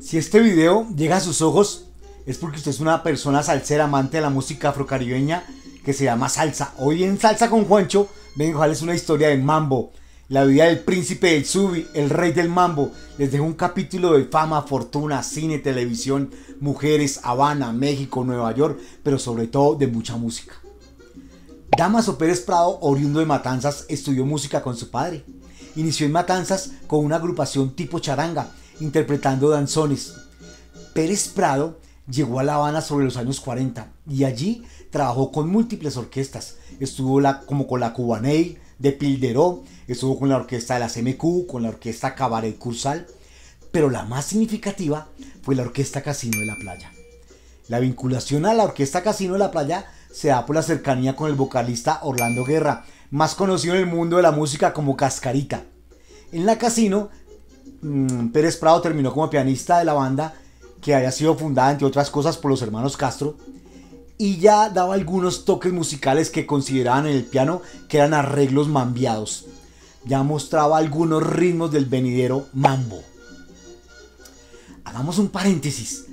Si este video llega a sus ojos, es porque usted es una persona salsera amante de la música afrocaribeña que se llama salsa. Hoy en Salsa con Juancho vengo a una historia de mambo. La vida del príncipe del subi, el rey del mambo. Les dejo un capítulo de fama, fortuna, cine, televisión, mujeres, Habana, México, Nueva York, pero sobre todo de mucha música. Damaso Pérez Prado, oriundo de Matanzas, estudió música con su padre. Inició en Matanzas con una agrupación tipo charanga interpretando danzones. Pérez Prado llegó a La Habana sobre los años 40 y allí trabajó con múltiples orquestas. Estuvo la, como con la Cubaney de Pilderó, estuvo con la orquesta de la CMQ, con la orquesta Cabaret Cursal, pero la más significativa fue la Orquesta Casino de la Playa. La vinculación a la Orquesta Casino de la Playa se da por la cercanía con el vocalista Orlando Guerra, más conocido en el mundo de la música como Cascarita. En la Casino Mm, Pérez Prado terminó como pianista de la banda que había sido fundada, entre otras cosas, por los hermanos Castro y ya daba algunos toques musicales que consideraban en el piano que eran arreglos mambiados. Ya mostraba algunos ritmos del venidero mambo. Hagamos un paréntesis,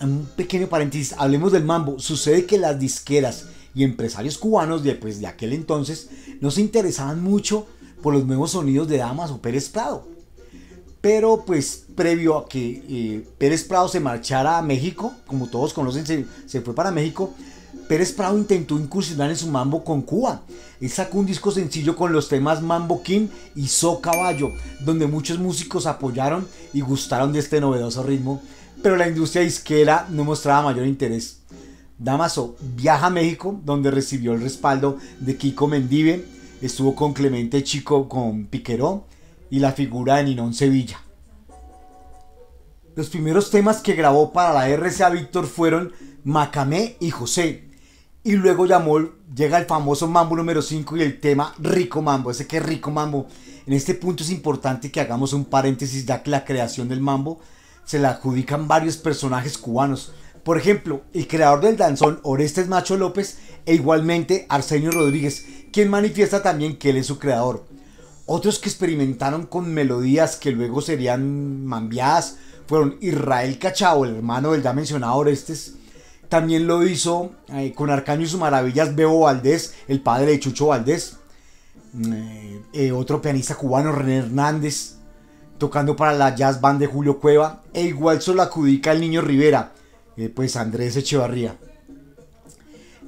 un pequeño paréntesis, hablemos del mambo. Sucede que las disqueras y empresarios cubanos de pues, aquel entonces no se interesaban mucho por los nuevos sonidos de Damas o Pérez Prado pero pues previo a que eh, Pérez Prado se marchara a México, como todos conocen, se, fue para México, Pérez Prado intentó incursionar en su mambo con Cuba. Él sacó un disco sencillo con los temas Mambo King y So Caballo, donde muchos músicos apoyaron y gustaron de este novedoso ritmo, pero la industria disquera no mostraba mayor interés. Damaso viaja a México, donde recibió el respaldo de Kiko Mendive, estuvo con Clemente Chico, con Piqueró, y la figura de Ninón Sevilla. Los primeros temas que grabó para la RCA Víctor fueron Macamé y José. Y luego llamó, llega el famoso Mambo número 5 y el tema Rico Mambo. Ese que Rico Mambo. En este punto es importante que hagamos un paréntesis ya que la creación del Mambo se la adjudican varios personajes cubanos. Por ejemplo, el creador del danzón Orestes Macho López e igualmente Arsenio Rodríguez, quien manifiesta también que él es su creador. Otros que experimentaron con melodías que luego serían mambiadas fueron Israel Cachao, el hermano del ya mencionado Orestes. También lo hizo eh, con Arcaño y sus maravillas Bebo Valdés, el padre de Chucho Valdés. Mm, eh, otro pianista cubano, René Hernández, tocando para la jazz band de Julio Cueva. E igual solo acudica el niño Rivera, eh, pues Andrés Echevarría.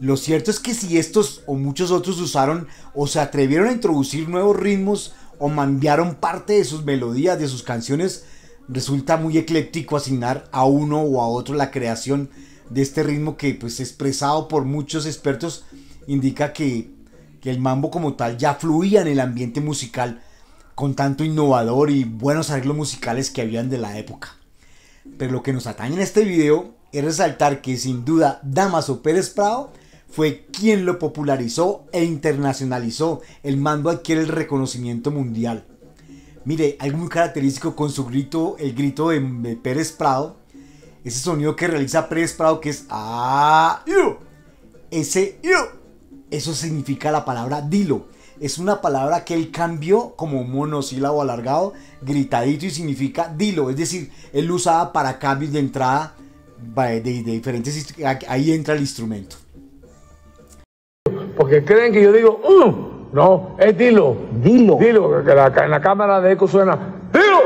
Lo cierto es que si estos o muchos otros usaron o se atrevieron a introducir nuevos ritmos o mandaron parte de sus melodías, de sus canciones, resulta muy ecléctico asignar a uno o a otro la creación de este ritmo que, pues expresado por muchos expertos, indica que, que el mambo como tal ya fluía en el ambiente musical con tanto innovador y buenos arreglos musicales que habían de la época. Pero lo que nos atañe en este video es resaltar que sin duda Damaso Pérez Prado fue quien lo popularizó e internacionalizó. El mando adquiere el reconocimiento mundial. Mire, algo muy característico con su grito, el grito de, Pérez Prado, ese sonido que realiza Pérez Prado que es ah, ese eso significa la palabra dilo. Es una palabra que él cambió como monosílabo alargado, gritadito y significa dilo. Es decir, él lo usaba para cambios de entrada de diferentes. Ahí entra el instrumento porque creen que yo digo, mm, no, es dilo. Dilo. Dilo, que en la cámara de eco suena, dilo.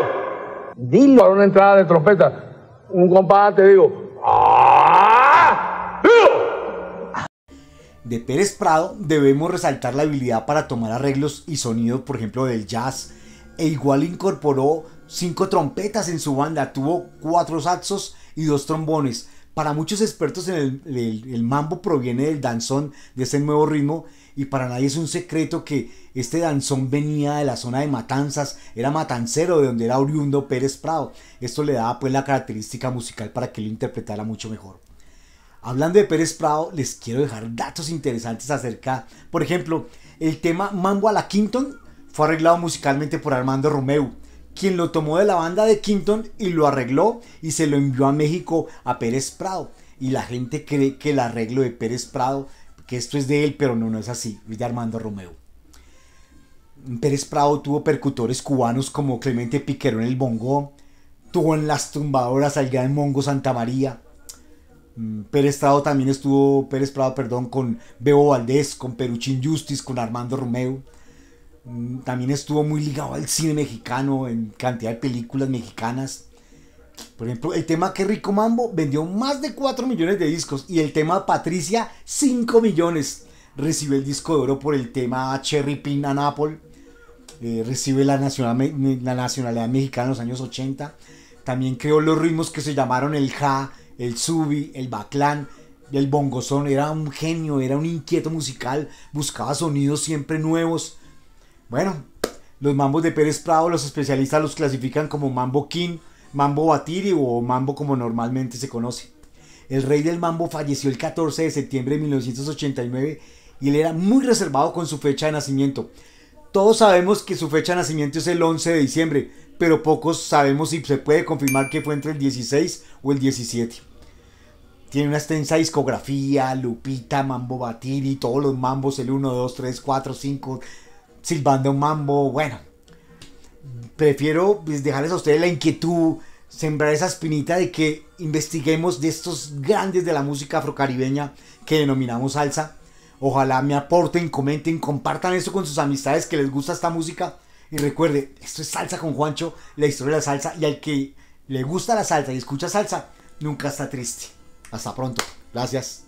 Dilo. Para una entrada de trompeta, un compadre te digo, ¡Ah! ¡Dilo! De Pérez Prado debemos resaltar la habilidad para tomar arreglos y sonidos, por ejemplo, del jazz, e igual incorporó cinco trompetas en su banda, tuvo cuatro saxos y dos trombones para muchos expertos el, mambo proviene del danzón, de ese nuevo ritmo, y para nadie es un secreto que este danzón venía de la zona de Matanzas, era matancero de donde era oriundo Pérez Prado. Esto le daba pues la característica musical para que lo interpretara mucho mejor. Hablando de Pérez Prado, les quiero dejar datos interesantes acerca, por ejemplo, el tema Mambo a la Quinton fue arreglado musicalmente por Armando Romeu quien lo tomó de la banda de Quintón y lo arregló y se lo envió a México a Pérez Prado. Y la gente cree que el arreglo de Pérez Prado, que esto es de él, pero no, no es así, es de Armando Romeo. Pérez Prado tuvo percutores cubanos como Clemente Piquero en el bongo, tuvo en las tumbadoras al gran Mongo Santa María. Mm, Pérez Prado también estuvo, Pérez Prado, perdón, con Bebo Valdés, con Peruchín Justice, con Armando Romeo. Mm, también estuvo muy ligado al cine mexicano, en cantidad de películas mexicanas. Por ejemplo, el tema Que Rico Mambo vendió más de 4 millones de discos y el tema Patricia 5 millones. Recibe el disco de oro por el tema Cherry Pin a Apple. Eh, recibe la, la nacionalidad mexicana en los años 80. También creó los ritmos que se llamaron el ja, el subi, el baclán, el bongozón. Era un genio, era un inquieto musical, buscaba sonidos siempre nuevos bueno, los mambos de Pérez Prado, los especialistas los clasifican como mambo king, mambo batiri o mambo como normalmente se conoce. El rey del mambo falleció el 14 de septiembre de 1989 y él era muy reservado con su fecha de nacimiento. Todos sabemos que su fecha de nacimiento es el 11 de diciembre, pero pocos sabemos si se puede confirmar que fue entre el 16 o el 17. Tiene una extensa discografía, Lupita, Mambo Batiri, todos los mambos, el 1, 2, 3, 4, 5, silbando un mambo, bueno. Prefiero pues, dejarles a ustedes la inquietud, sembrar esa espinita de que investiguemos de estos grandes de la música afrocaribeña que denominamos salsa. Ojalá me aporten, comenten, compartan esto con sus amistades que les gusta esta música. Y recuerde, esto es Salsa con Juancho, la historia de la salsa. Y al que le gusta la salsa y escucha salsa, nunca está triste. Hasta pronto. Gracias.